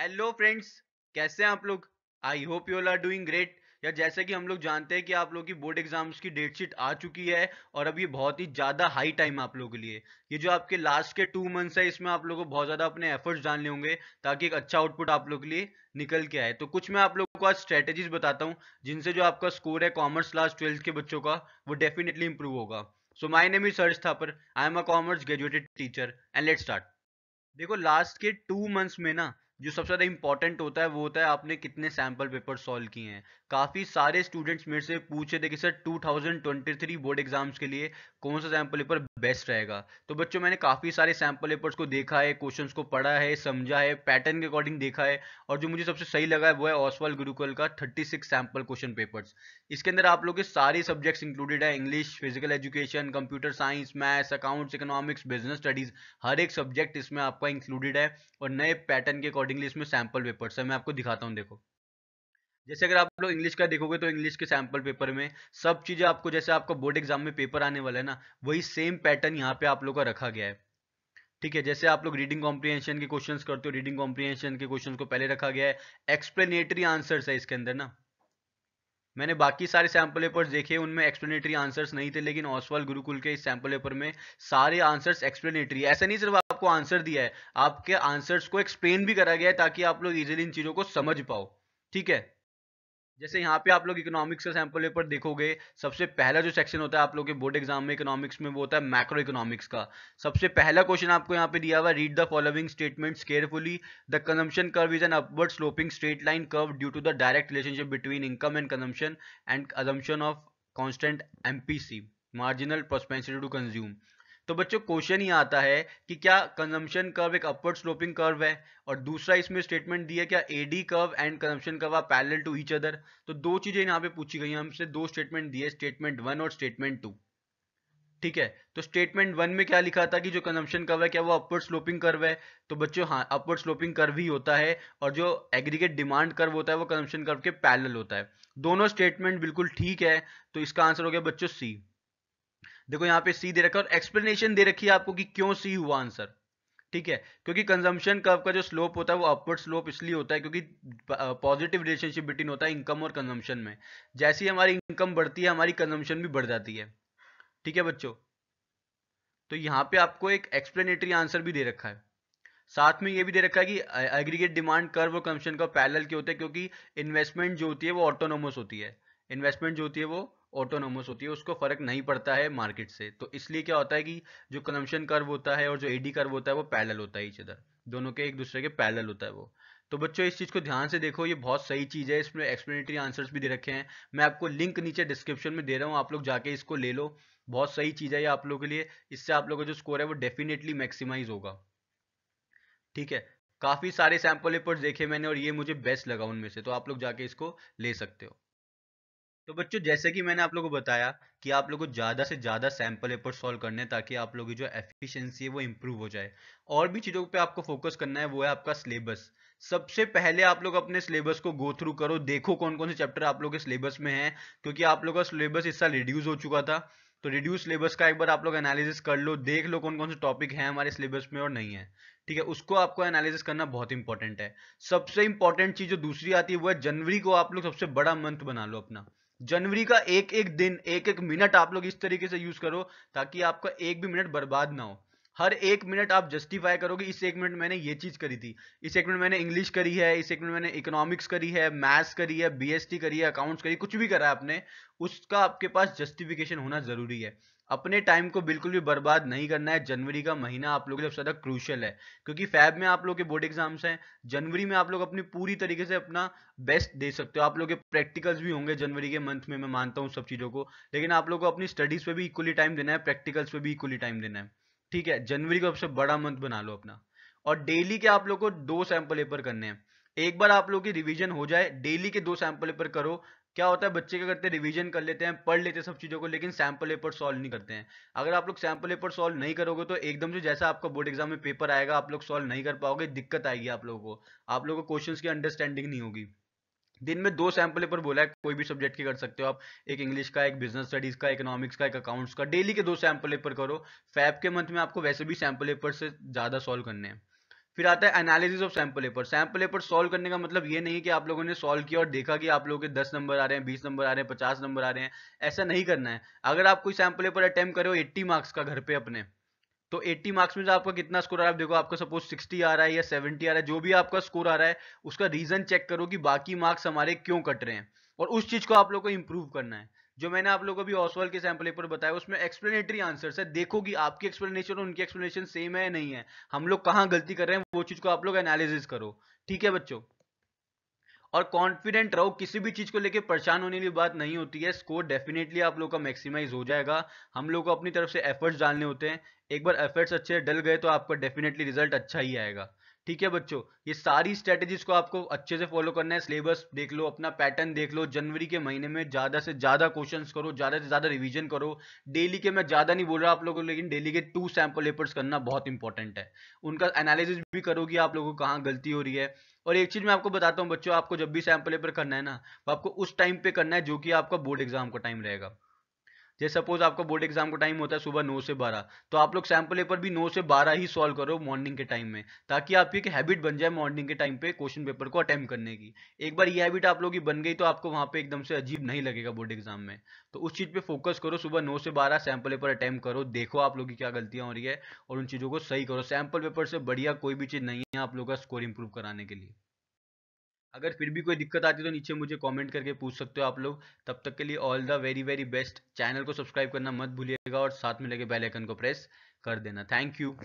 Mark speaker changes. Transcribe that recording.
Speaker 1: hello friends कैसे हैं आप लोग I hope you all are doing great या जैसे कि हम लोग जानते हैं कि आप लोग की बोर्ड एग्जाम्स की डेट शीट आ चुकी है और अब ये बहुत ही ज़्यादा हाई टाइम आप लोगों के लिए ये जो आपके लास्ट के टू मंथ्स है इसमें आप लोगों को बहुत ज़्यादा अपने एफर्ट्स डालने होंगे ताकि एक अच्छा आउटपुट आप लोग के लिए निकल के आए तो कुछ मैं आप लोगों को आज स्ट्रेटेजीज बताता हूँ जिनसे जो आपका स्कोर है कॉमर्स क्लास ट्वेल्थ के बच्चों का वो डेफिनेटली इंप्रूव होगा सो माई नेम सर्च था पर I am a commerce graduated teacher and let start देखो लास्ट के टू मंथ्स में ना जो सबसे ज़्यादा इंपॉर्टेंट होता है वो होता है आपने कितने सैम्पल पेपर सॉल्व किए हैं काफ़ी सारे स्टूडेंट्स मेरे से पूछे थे कि सर 2023 बोर्ड एग्जाम्स के लिए कौन सा सैम्पल पेपर बेस्ट रहेगा तो बच्चों मैंने काफ़ी सारे सैंपल पेपर्स को देखा है क्वेश्चंस को पढ़ा है समझा है पैटर्न के अकॉर्डिंग देखा है और जो मुझे सबसे सही लगा है वो है ऑसवाल गुरुकुल का 36 सैम्पल क्वेश्चन पेपर्स इसके अंदर आप लोग के सारे सब्जेक्ट्स इंक्लूडेड है English physical education computer science maths accounts economics business studies हर एक सब्जेक्ट इसमें आपका इंक्लूडेड है और नए पैटर्न के अकॉर्डिंगली इसमें सैंपल पेपर्स है मैं आपको दिखाता हूँ देखो जैसे अगर आप लोग इंग्लिश का देखोगे तो इंग्लिश के सैम्पल पेपर में सब चीज़ें आपको जैसे आपका बोर्ड एग्जाम में पेपर आने वाला है ना वही सेम पैटर्न यहाँ पे आप लोग का रखा गया है ठीक है जैसे आप लोग रीडिंग कॉम्प्रीहेंशन के क्वेश्चंस करते हो रीडिंग कॉम्प्रीहेंशन के क्वेश्चंस को पहले रखा गया है एक्सप्लेनेटरी आंसर्स है इसके अंदर ना मैंने बाकी सारे सैम्पल पेपर देखे उनमें एक्सप्लेनेटरी आंसर्स नहीं थे लेकिन ऑसवाल गुरुकुल के इस सैम्पल पेपर में सारे आंसर्स एक्सप्लेनेटरी ऐसा नहीं सिर्फ आपको आंसर दिया है आपके आंसर्स को एक्सप्लेन भी करा गया है ताकि आप लोग इजिली इन चीज़ों को समझ पाओ ठीक है जैसे यहाँ पे आप लोग इकोनॉमिक्स का सैम्पल पेपर देखोगे सबसे पहला जो सेक्शन होता है आप लोग के बोर्ड एग्जाम में इकोनॉमिक्स में वो होता है मैक्रो इकोनॉमिक्स का सबसे पहला क्वेश्चन आपको यहाँ पे दिया हुआ read the following statements carefully the consumption curve is an upward sloping straight line curve due to the direct relationship between income and consumption and assumption of constant MPC marginal propensity to consume तो बच्चों question ही आता है कि क्या consumption curve एक upward sloping curve है और दूसरा इसमें स्टेटमेंट दिया क्या AD curve and consumption curve are parallel to each other तो दो चीजें यहाँ पे पूछी गई हमसे दो स्टेटमेंट दिए स्टेटमेंट वन और स्टेटमेंट टू ठीक है तो स्टेटमेंट वन में क्या लिखा था कि जो कंजम्पशन कर्व है क्या वो अपवर्ड स्लोपिंग कर्व है तो बच्चों हाँ अपवर्ड स्लोपिंग कर्व ही होता है और जो एग्रीगेट डिमांड कर्व होता है वो कंजम्पशन कर्व के पैरेलल होता है दोनों स्टेटमेंट बिल्कुल ठीक है तो इसका आंसर हो गया बच्चों सी देखो यहां पे सी दे रखा है और एक्सप्लेनेशन दे रखी है आपको कि क्यों सी हुआ आंसर ठीक है क्योंकि कंजम्पशन कर्व का जो स्लोप होता है वो अपवर्ड स्लोप इसलिए होता है क्योंकि पॉजिटिव रिलेशनशिप बिटवीन होता है इनकम और कंजम्पशन में जैसी हमारी इनकम बढ़ती है हमारी कंजम्पशन भी बढ़ जाती है ठीक है बच्चों तो यहाँ पे आपको एक एक्सप्लेनेटरी आंसर भी दे रखा है साथ में ये भी दे रखा है कि एग्रीगेट डिमांड कर्व और कंजम्पशन का पैरेलल के होते हैं क्योंकि इन्वेस्टमेंट जो होती है वो ऑटोनोमस होती है इन्वेस्टमेंट जो होती है वो ऑटोनोमस होती है उसको फ़र्क नहीं पड़ता है मार्केट से तो इसलिए क्या होता है कि जो कन्जम्पशन कर्व होता है और जो एडी कर्व होता है वो पैरेलल होता है इस अदर दोनों के एक दूसरे के पैरेलल होता है वो तो बच्चों इस चीज़ को ध्यान से देखो ये बहुत सही चीज़ है इसमें एक्सप्लेनेटरी आंसर्स भी दे रखे हैं मैं आपको लिंक नीचे डिस्क्रिप्शन में दे रहा हूँ आप लोग जाके इसको ले लो बहुत सही चीज़ है ये आप लोगों के लिए इससे आप लोगों का जो स्कोर है वो डेफिनेटली मैक्सिमाइज होगा ठीक है काफ़ी सारे सैम्पल पेपर देखे मैंने और ये मुझे बेस्ट लगा उनमें से तो आप लोग जाके इसको ले सकते हो तो बच्चों जैसे कि मैंने आप लोगों को बताया कि आप लोगों को ज़्यादा से ज़्यादा सैम्पल पेपर सॉल्व करने ताकि आप लोगों की जो एफिशिएंसी है वो इम्प्रूव हो जाए और भी चीज़ों पे आपको फोकस करना है वो है आपका सिलेबस सबसे पहले आप लोग अपने सिलेबस को गो थ्रू करो देखो कौन कौन से चैप्टर आप लोग के सिलेबस में है क्योंकि आप लोग का सिलेबस इस साल रिड्यूस हो चुका था तो रिड्यूस सिलेबस का एक बार आप लोग एनालिसिस कर लो देख लो कौन कौन से टॉपिक हैं हमारे सिलेबस में और नहीं है ठीक है उसको आपको एनालिसिस करना बहुत इंपॉर्टेंट है सबसे इंपॉर्टेंट चीज़ जो दूसरी आती है वो है जनवरी को आप लोग सबसे बड़ा मंथ बना लो अपना जनवरी का एक एक दिन एक एक मिनट आप लोग इस तरीके से यूज करो ताकि आपका एक भी मिनट बर्बाद ना हो हर एक मिनट आप जस्टिफाई करोगे इस एक मिनट मैंने ये चीज करी थी इस एक मिनट मैंने इंग्लिश करी है इस एक मिनट मैंने इकोनॉमिक्स करी है मैथ्स करी है बीएसटी करी है अकाउंट्स करी कुछ भी करा है आपने उसका आपके पास जस्टिफिकेशन होना जरूरी है अपने टाइम को बिल्कुल भी बर्बाद नहीं करना है जनवरी का महीना आप लोगों के लिए सबसे ज़्यादा क्रूशल है क्योंकि फैब में आप लोग के बोर्ड एग्जाम्स हैं जनवरी में आप लोग अपनी पूरी तरीके से अपना बेस्ट दे सकते हो आप लोग के प्रैक्टिकल्स भी होंगे जनवरी के मंथ में मैं मानता हूँ सब चीज़ों को लेकिन आप लोग को अपनी स्टडीज़ पर भी इक्वली टाइम देना है प्रैक्टिकल्स पर भी इक्वली टाइम देना है ठीक है जनवरी को सबसे बड़ा मंथ बना लो अपना और डेली के आप लोग को दो सैंपल पेपर करने हैं एक बार आप लोग की रिवीजन हो जाए डेली के दो सैंपल पेपर करो क्या होता है बच्चे क्या करते हैं रिवीजन कर लेते हैं पढ़ लेते हैं सब चीज़ों को लेकिन सैम्पल पेपर सॉल्व नहीं करते हैं अगर आप लोग सैम्पल पेपर सॉल्व नहीं करोगे तो एकदम से जैसा आपका बोर्ड एग्जाम में पेपर आएगा आप लोग सॉल्व नहीं कर पाओगे दिक्कत आएगी आप लोगों को आप लोगों को क्वेश्चन की अंडरस्टैंडिंग नहीं होगी दिन में दो सैम्पल पेपर बोला है कोई भी सब्जेक्ट के कर सकते हो आप एक इंग्लिश का एक बिजनेस स्टडीज का इकोनॉमिक्स का एक अकाउंट्स का डेली के दो सैम्पल पेपर करो फैब के मंथ में आपको वैसे भी सैम्पल पेपर से ज़्यादा सॉल्व करने हैं फिर आता है analysis of sample paper sample paper solve करने का मतलब ये नहीं कि आप लोगों ने सॉल्व किया और देखा कि आप लोगों के दस नंबर आ रहे हैं बीस नंबर आ रहे हैं पचास नंबर आ रहे हैं ऐसा नहीं करना है अगर आप कोई सैम्पल पेपर अटैम्प्ट करो एट्टी मार्क्स का घर पे अपने तो 80 मार्क्स में जो आपका कितना स्कोर आ रहा है आप देखो आपका सपोज 60 आ रहा है या 70 आ रहा है जो भी आपका स्कोर आ रहा है उसका रीजन चेक करो कि बाकी मार्क्स हमारे क्यों कट रहे हैं और उस चीज को आप लोग को इम्प्रूव करना है जो मैंने आप लोगों को अभी ऑसवाल के सैम्पल पेपर बताया उसमें एक्सप्लेनेटरी आंसर्स है देखो कि आपकी एक्सप्लेनेशन और उनकी एक्सप्लेनेशन सेम है या नहीं है हम लोग कहाँ गलती कर रहे हैं वो चीज़ को आप लोग एनालिसिस करो ठीक है बच्चों और कॉन्फिडेंट रहो किसी भी चीज़ को लेके परेशान होने की बात नहीं होती है स्कोर डेफिनेटली आप लोग का मैक्सिमाइज हो जाएगा हम लोग को अपनी तरफ से एफर्ट्स डालने होते हैं एक बार एफर्ट्स अच्छे डल गए तो आपका डेफिनेटली रिजल्ट अच्छा ही आएगा ठीक है बच्चों ये सारी स्ट्रेटेजीज को आपको अच्छे से फॉलो करना है सिलेबस देख लो अपना पैटर्न देख लो जनवरी के महीने में ज़्यादा से ज़्यादा क्वेश्चन करो ज़्यादा से ज़्यादा रिविजन करो डेली के मैं ज़्यादा नहीं बोल रहा आप लोगों को लेकिन डेली के टू सैंपल पेपर्स करना बहुत इंपॉर्टेंट है उनका एनालिसिस भी करोगी आप लोगों को कहाँ गलती हो रही है और एक चीज़ मैं आपको बताता हूँ बच्चों आपको जब भी सैंपल पेपर करना है ना तो आपको उस टाइम पे करना है जो कि आपका बोर्ड एग्जाम का टाइम रहेगा जैसे सपोज आपका बोर्ड एग्जाम का टाइम होता है सुबह नौ से बारह तो आप लोग सैम्पल पेपर भी नौ से बारह ही सॉल्व करो मॉर्निंग के टाइम में ताकि आपकी एक हैबिट बन जाए मॉर्निंग के टाइम पे क्वेश्चन पेपर को अटैम्प करने की एक बार ये हैबिट आप लोग की बन गई तो आपको वहाँ पे एकदम से अजीब नहीं लगेगा बोर्ड एग्जाम में तो उस चीज़ पर फोकस करो सुबह नौ से बारह सैम्पल पेपर अटैम्प्ट करो देखो आप लोग की क्या गलतियाँ हो रही है और उन चीज़ों को सही करो सैम्पल पेपर से बढ़िया कोई भी चीज़ नहीं है आप लोग का स्कोर इंप्रूव कराने के लिए अगर फिर भी कोई दिक्कत आती है तो नीचे मुझे कमेंट करके पूछ सकते हो आप लोग तब तक के लिए all the very very best channel को सब्सक्राइब करना मत भूलिएगा और साथ में लगे बेल आइकन को प्रेस कर देना थैंक यू